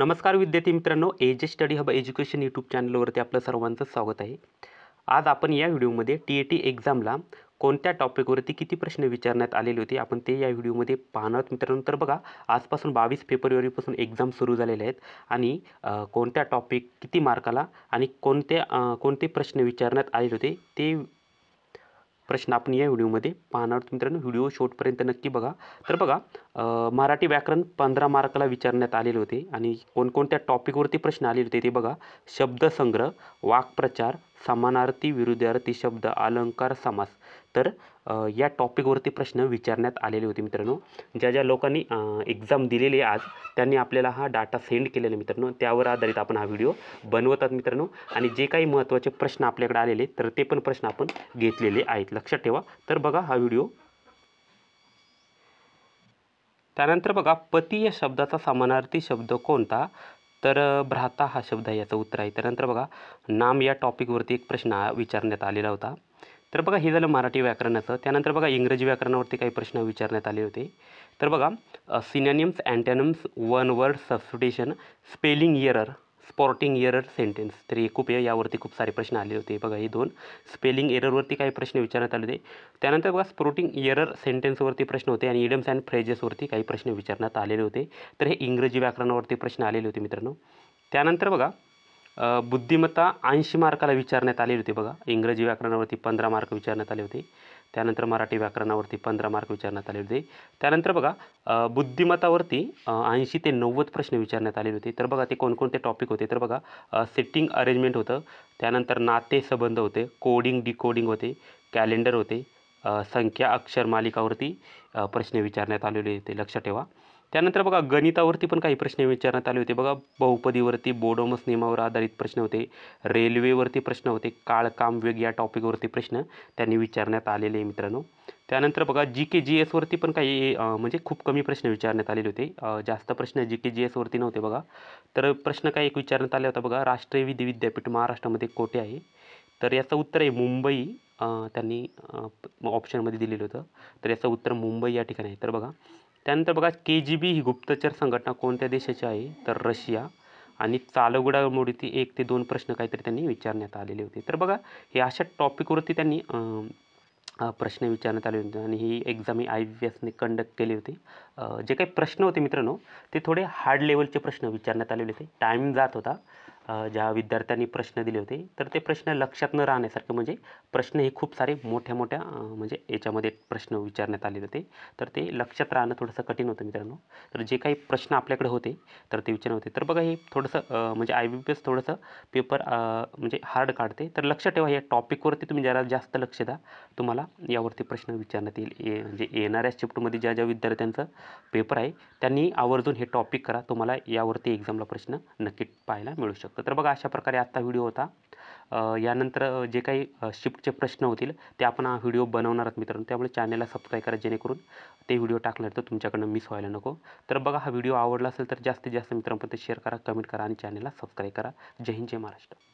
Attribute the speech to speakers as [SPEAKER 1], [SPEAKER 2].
[SPEAKER 1] नमस्कार विद्यार्थी मित्रांनो एज स्टडी हब एज्युकेशन यूट्यूब चॅनलवरती आपलं सर्वांचं स्वागत आहे आज आपण या व्हिडिओमध्ये टी ए टी एक्झामला कोणत्या टॉपिकवरती किती प्रश्न विचारण्यात आलेले होते आपण ते या व्हिडिओमध्ये पाहणार मित्रांनो तर बघा आजपासून बावीस फेब्रुवारीपासून एक्झाम सुरू झालेले आहेत आणि कोणत्या टॉपिक किती मार्काला आणि कोणत्या कोणते प्रश्न विचारण्यात आलेले होते ते प्रश्न आपण या व्हिडिओमध्ये पाहणार मित्रांनो व्हिडिओ शॉर्टपर्यंत नक्की बघा तर बघा मराठी व्याकरण पंधरा मार्कला विचारण्यात आलेले होते आणि कोणकोणत्या टॉपिकवरती प्रश्न आलेले होते ते बघा शब्दसंग्रह वाक्प्रचार समानार्थी विरुद्धार्थी शब्द अलंकार समास तर या टॉपिकवरती प्रश्न विचारण्यात आलेले होते मित्रांनो ज्या ज्या लोकांनी एक्झाम दिलेली आहे आज त्यांनी आपल्याला हा डाटा सेंड केलेला मित्रांनो त्यावर आधारित आपण हा व्हिडिओ बनवतात मित्रांनो आणि जे काही महत्त्वाचे प्रश्न आपल्याकडे आलेले तर ते पण प्रश्न आपण घेतलेले आहेत लक्षात ठेवा तर बघा हा व्हिडिओ त्यानंतर बघा पती या शब्दाचा समानार्थी शब्द कोणता तर भ्राता हा शब्द आहे याचं उत्तर आहे त्यानंतर बघा नाम या टॉपिकवरती एक प्रश्न विचारण्यात आलेला होता तर बघा हे झालं मराठी व्याकरणाचं त्यानंतर बघा इंग्रजी व्याकरणावरती काही प्रश्न विचारण्यात आले होते तर बघा synonyms antonyms one word substitution spelling error spotting error sentence तर हे खूप यावरती खूप सारे प्रश्न आले होते बघा हे दोन स्पेलिंग एररवरती काही प्रश्न विचारण्यात आले होते त्यानंतर बघा स्पोर्टिंग इयरर सेंटेन्सवरती प्रश्न होते आणि इडम्स अँड फ्रेजेसवरती काही प्रश्न विचारण्यात आलेले होते तर हे इंग्रजी व्याकरणावरती प्रश्न आलेले होते मित्रांनो त्यानंतर बघा बुद्धिमत्ता ऐंशी मार्काला विचारण्यात आलेली होती बघा इंग्रजी व्याकरणावरती पंधरा मार्क विचारण्यात आले होते त्यानंतर मराठी व्याकरणावरती पंधरा मार्क विचारण्यात आले होते त्यानंतर बघा बुद्धिमत्तावरती ऐंशी ते नव्वद प्रश्न विचारण्यात आलेले होते तर बघा ते कोणकोणते टॉपिक होते तर बघा सेटिंग अरेंजमेंट होतं त्यानंतर नाते संबंध होते कोडिंग डिकोडिंग होते कॅलेंडर होते संख्या अक्षर मालिकावरती प्रश्न विचारण्यात आलेले होते लक्षात ठेवा त्यानंतर बघा गणितावरती पण काही प्रश्न विचारण्यात आले होते बघा बहुपदीवरती बोडोमस नियमावर आधारित प्रश्न होते रेल्वेवरती प्रश्न होते काळ काम वेग या टॉपिकवरती प्रश्न त्यांनी विचारण्यात आलेले मित्रांनो त्यानंतर बघा जी के जी एसवरती पण काही म्हणजे खूप कमी प्रश्न विचारण्यात आलेले होते जास्त प्रश्न जी के जी एसवरती नव्हते बघा तर प्रश्न काय एक विचारण्यात आला होता बघा राष्ट्रीय विधी विद्यापीठ महाराष्ट्रामध्ये कोठे आहे तर याचं उत्तर आहे मुंबई त्यांनी ऑप्शनमध्ये दिलेलं होतं तर याचं उत्तर मुंबई या ठिकाणी आहे तर बघा त्यानंतर बघा के जी बी ही गुप्तचर संघटना कोणत्या देशाची आहे तर रशिया आणि चालुगडामोडीतील एक ते दोन प्रश्न काहीतरी त्यांनी विचारण्यात आलेले होते तर बघा हे अशा टॉपिकवरती त्यांनी प्रश्न विचारण्यात आले होते आणि ही एक्झाम ही आय व्ही एसने कंडक्ट केली होती जे काही प्रश्न होते मित्रांनो ते थोडे हार्ड लेवलचे प्रश्न विचारण्यात आलेले होते टाईम जात होता ज्या विद्यार्थ्यांनी प्रश्न दिले होते तर ते प्रश्न लक्षात न राहण्यासारखे म्हणजे प्रश्न हे खूप सारे मोठ्या मोठ्या म्हणजे याच्यामध्ये प्रश्न विचारण्यात आलेले होते तर ते लक्षात राहणं थोडंसं कठीण होतं मित्रांनो तर जे काही प्रश्न आपल्याकडे होते तर ते विचारणे होते तर बघा हे थोडंसं म्हणजे आय बी पी एस थोडंसं पेपर म्हणजे हार्ड काढते तर लक्ष ठेवा या टॉपिकवरती तुम्ही जरा जास्त लक्ष द्या तुम्हाला यावरती प्रश्न विचारण्यात येईल ये म्हणजे येणाऱ्या शिफ्टमध्ये ज्या ज्या विद्यार्थ्यांचं पेपर आहे त्यांनी आवर्जून हे टॉपिक करा तुम्हाला यावरती एक्झामला प्रश्न नक्की पाहायला मिळू शकतो तर बघा अशा प्रकारे आत्ता व्हिडिओ होता यानंतर जे काही शिफ्टचे प्रश्न होतील ते आपण हा व्हिडिओ बनवणार आहोत मित्रांनो त्यामुळे चॅनलला सबस्क्राईब करा जेणेकरून ते व्हिडिओ टाकल्यानंतर तुमच्याकडनं मिस व्हायला नको तर बघा हा व्हिडिओ आवडला असेल तर जास्तीत जास्त मित्रांपर्यंत शेअर करा कमेंट करा आणि चॅनलला सबस्क्राईब करा जय हिंद जय महाराष्ट्र